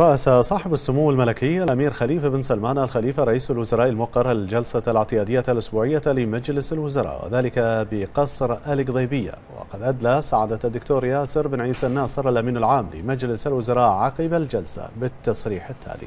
رأس صاحب السمو الملكي الأمير خليفة بن سلمان الخليفة رئيس الوزراء المقر الجلسة الاعتيادية الأسبوعية لمجلس الوزراء وذلك بقصر القضيبية وقد أدلى سعادة الدكتور ياسر بن عيسى الناصر الأمين العام لمجلس الوزراء عقب الجلسة بالتصريح التالي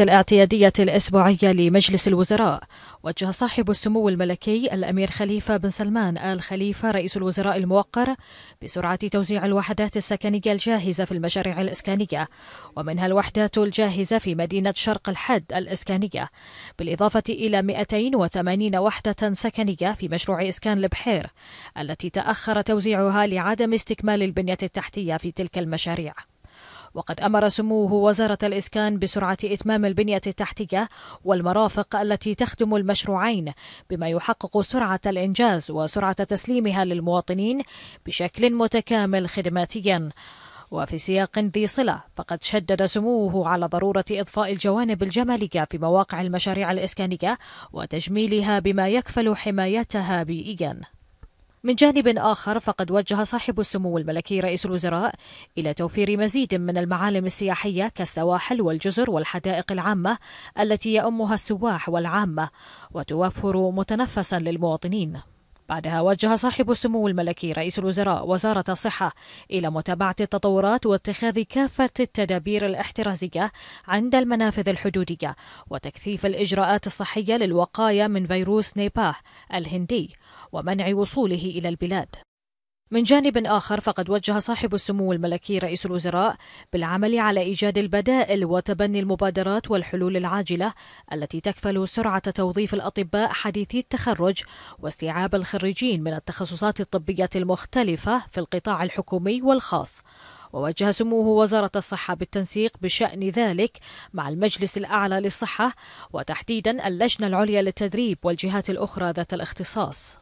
الاعتيادية الأسبوعية لمجلس الوزراء وجه صاحب السمو الملكي الأمير خليفة بن سلمان آل خليفة رئيس الوزراء الموقر بسرعة توزيع الوحدات السكنية الجاهزة في المشاريع الإسكانية ومنها الوحدات الجاهزة في مدينة شرق الحد الإسكانية بالإضافة إلى 280 وحدة سكنية في مشروع إسكان البحير التي تأخر توزيعها لعدم استكمال البنية التحتية في تلك المشاريع وقد أمر سموه وزارة الإسكان بسرعة إتمام البنية التحتية والمرافق التي تخدم المشروعين بما يحقق سرعة الإنجاز وسرعة تسليمها للمواطنين بشكل متكامل خدماتيا وفي سياق ذي صلة فقد شدد سموه على ضرورة إضفاء الجوانب الجمالية في مواقع المشاريع الإسكانية وتجميلها بما يكفل حمايتها بيئيا من جانب آخر فقد وجه صاحب السمو الملكي رئيس الوزراء إلى توفير مزيد من المعالم السياحية كالسواحل والجزر والحدائق العامة التي يأمها السواح والعامة وتوفر متنفسا للمواطنين بعدها وجه صاحب السمو الملكي رئيس الوزراء وزارة الصحة إلى متابعة التطورات واتخاذ كافة التدابير الاحترازية عند المنافذ الحدودية وتكثيف الإجراءات الصحية للوقاية من فيروس نيباه الهندي ومنع وصوله إلى البلاد من جانب آخر فقد وجه صاحب السمو الملكي رئيس الوزراء بالعمل على إيجاد البدائل وتبني المبادرات والحلول العاجلة التي تكفل سرعة توظيف الأطباء حديثي التخرج واستيعاب الخريجين من التخصصات الطبية المختلفة في القطاع الحكومي والخاص ووجه سموه وزارة الصحة بالتنسيق بشأن ذلك مع المجلس الأعلى للصحة وتحديدا اللجنة العليا للتدريب والجهات الأخرى ذات الاختصاص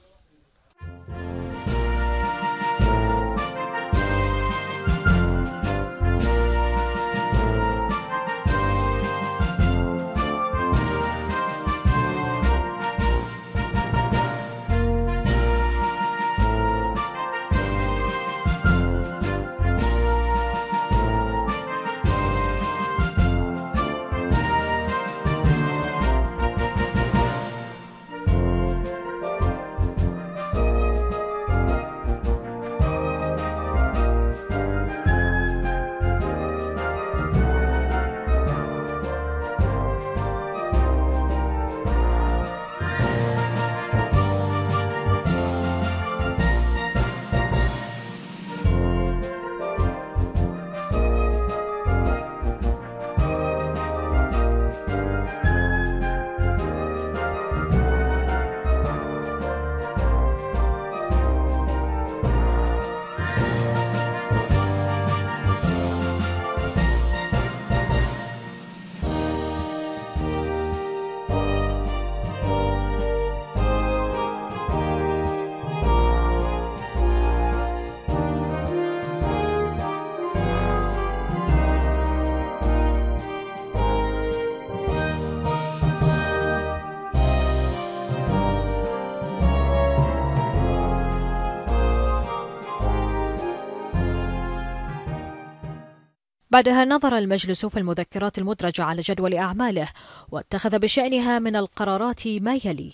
بعدها نظر المجلس في المذكرات المدرجة على جدول أعماله واتخذ بشأنها من القرارات ما يلي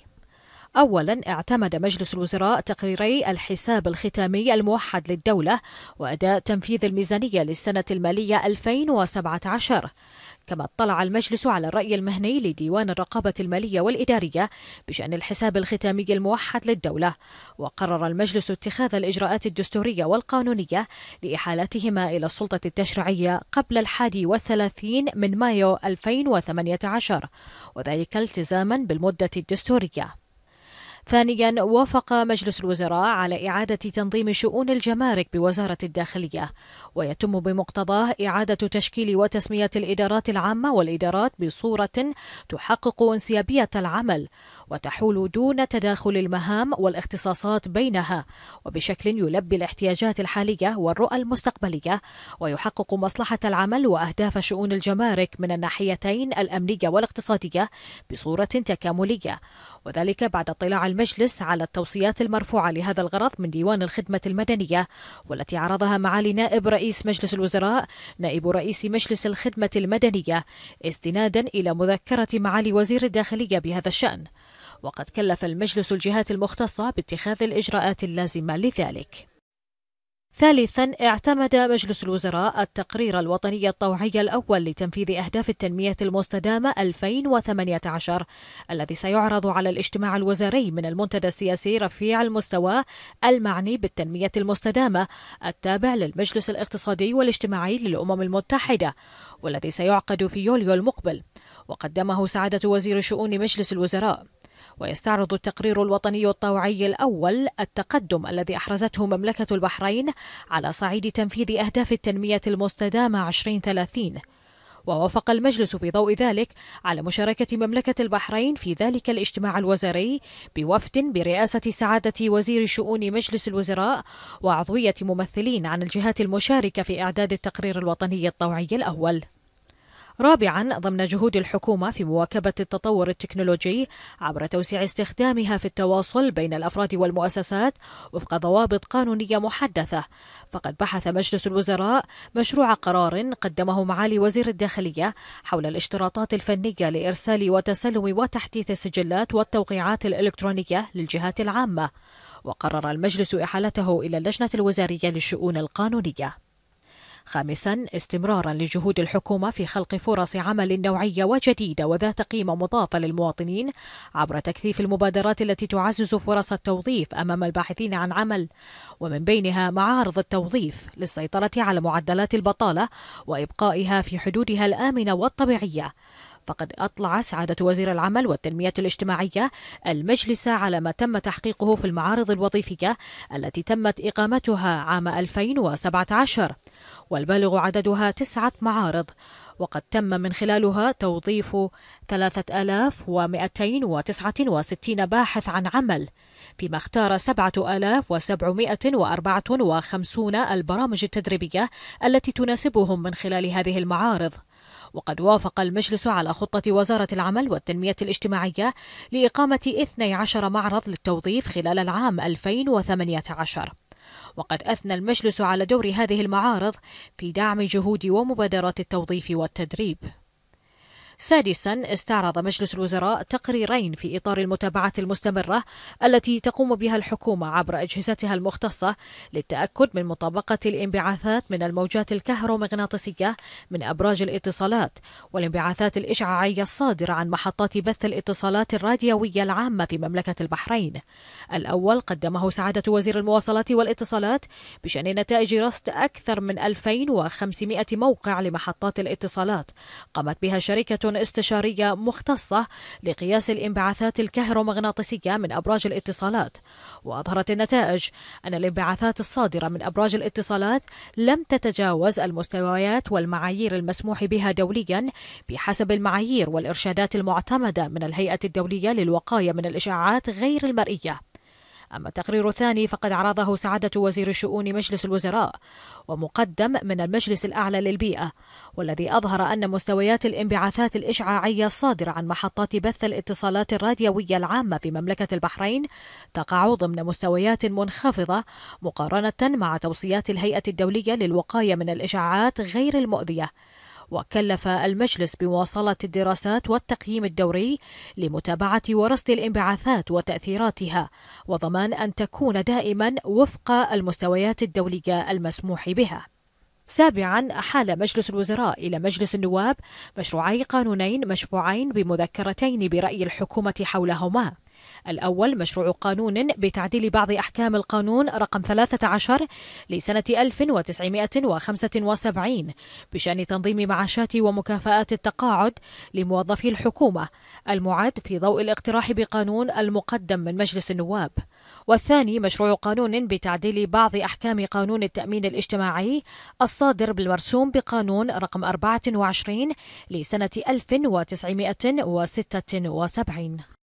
أولا اعتمد مجلس الوزراء تقريري الحساب الختامي الموحد للدولة وأداء تنفيذ الميزانية للسنة المالية 2017 كما اطلع المجلس على الرأي المهني لديوان الرقابة المالية والإدارية بشأن الحساب الختامي الموحد للدولة وقرر المجلس اتخاذ الإجراءات الدستورية والقانونية لإحالتهما إلى السلطة التشريعية قبل الحادي والثلاثين من مايو 2018 وذلك التزاما بالمدة الدستورية ثانيا وافق مجلس الوزراء على إعادة تنظيم شؤون الجمارك بوزارة الداخلية ويتم بمقتضاه إعادة تشكيل وتسمية الإدارات العامة والإدارات بصورة تحقق انسيابية العمل وتحول دون تداخل المهام والاختصاصات بينها وبشكل يلبي الاحتياجات الحالية والرؤى المستقبلية ويحقق مصلحة العمل وأهداف شؤون الجمارك من الناحيتين الأمنية والاقتصادية بصورة تكاملية وذلك بعد اطلاع المجلس على التوصيات المرفوعة لهذا الغرض من ديوان الخدمة المدنية والتي عرضها معالي نائب رئيس مجلس الوزراء نائب رئيس مجلس الخدمة المدنية استنادا إلى مذكرة معالي وزير الداخلية بهذا الشأن وقد كلف المجلس الجهات المختصة باتخاذ الإجراءات اللازمة لذلك ثالثا اعتمد مجلس الوزراء التقرير الوطني الطوعي الأول لتنفيذ أهداف التنمية المستدامة 2018 الذي سيعرض على الاجتماع الوزاري من المنتدى السياسي رفيع المستوى المعني بالتنمية المستدامة التابع للمجلس الاقتصادي والاجتماعي للأمم المتحدة والذي سيعقد في يوليو المقبل وقدمه سعادة وزير شؤون مجلس الوزراء ويستعرض التقرير الوطني الطوعي الأول التقدم الذي أحرزته مملكة البحرين على صعيد تنفيذ أهداف التنمية المستدامة 2030 ووافق المجلس في ضوء ذلك على مشاركة مملكة البحرين في ذلك الاجتماع الوزاري بوفد برئاسة سعادة وزير شؤون مجلس الوزراء وعضوية ممثلين عن الجهات المشاركة في إعداد التقرير الوطني الطوعي الأول رابعا ضمن جهود الحكومة في مواكبة التطور التكنولوجي عبر توسيع استخدامها في التواصل بين الأفراد والمؤسسات وفق ضوابط قانونية محدثة فقد بحث مجلس الوزراء مشروع قرار قدمه معالي وزير الداخلية حول الاشتراطات الفنية لإرسال وتسلم وتحديث السجلات والتوقيعات الإلكترونية للجهات العامة وقرر المجلس إحالته إلى اللجنة الوزارية للشؤون القانونية خامسا استمرارا لجهود الحكومة في خلق فرص عمل نوعية وجديدة وذات قيمة مضافة للمواطنين عبر تكثيف المبادرات التي تعزز فرص التوظيف أمام الباحثين عن عمل ومن بينها معارض التوظيف للسيطرة على معدلات البطالة وإبقائها في حدودها الآمنة والطبيعية فقد أطلع سعادة وزير العمل والتنمية الاجتماعية المجلس على ما تم تحقيقه في المعارض الوظيفية التي تمت إقامتها عام 2017 والبالغ عددها تسعة معارض وقد تم من خلالها توظيف 3269 باحث عن عمل فيما اختار 7754 البرامج التدريبية التي تناسبهم من خلال هذه المعارض وقد وافق المجلس على خطة وزارة العمل والتنمية الاجتماعية لإقامة 12 معرض للتوظيف خلال العام 2018 وقد أثنى المجلس على دور هذه المعارض في دعم جهود ومبادرات التوظيف والتدريب سادسا استعرض مجلس الوزراء تقريرين في إطار المتابعة المستمرة التي تقوم بها الحكومة عبر أجهزتها المختصة للتأكد من مطابقة الانبعاثات من الموجات الكهرومغناطيسية من أبراج الاتصالات والانبعاثات الإشعاعية الصادرة عن محطات بث الاتصالات الراديوية العامة في مملكة البحرين الأول قدمه سعادة وزير المواصلات والاتصالات بشأن نتائج رصد أكثر من 2500 موقع لمحطات الاتصالات قامت بها شركة استشارية مختصة لقياس الانبعاثات الكهرومغناطيسية من أبراج الاتصالات وأظهرت النتائج أن الانبعاثات الصادرة من أبراج الاتصالات لم تتجاوز المستويات والمعايير المسموح بها دوليا بحسب المعايير والإرشادات المعتمدة من الهيئة الدولية للوقاية من الإشعاعات غير المرئية أما التقرير الثاني فقد عرضه سعادة وزير الشؤون مجلس الوزراء ومقدم من المجلس الأعلى للبيئة والذي أظهر أن مستويات الانبعاثات الإشعاعية الصادرة عن محطات بث الاتصالات الراديوية العامة في مملكة البحرين تقع ضمن مستويات منخفضة مقارنة مع توصيات الهيئة الدولية للوقاية من الإشعاعات غير المؤذية وكلف المجلس بمواصلة الدراسات والتقييم الدوري لمتابعة ورصد الانبعاثات وتأثيراتها وضمان أن تكون دائما وفق المستويات الدولية المسموح بها. سابعا أحال مجلس الوزراء إلى مجلس النواب مشروعي قانونين مشفوعين بمذكرتين برأي الحكومة حولهما الأول مشروع قانون بتعديل بعض أحكام القانون رقم 13 لسنة 1975 بشأن تنظيم معاشات ومكافآت التقاعد لموظفي الحكومة المعد في ضوء الاقتراح بقانون المقدم من مجلس النواب والثاني مشروع قانون بتعديل بعض أحكام قانون التأمين الاجتماعي الصادر بالمرسوم بقانون رقم 24 لسنة 1976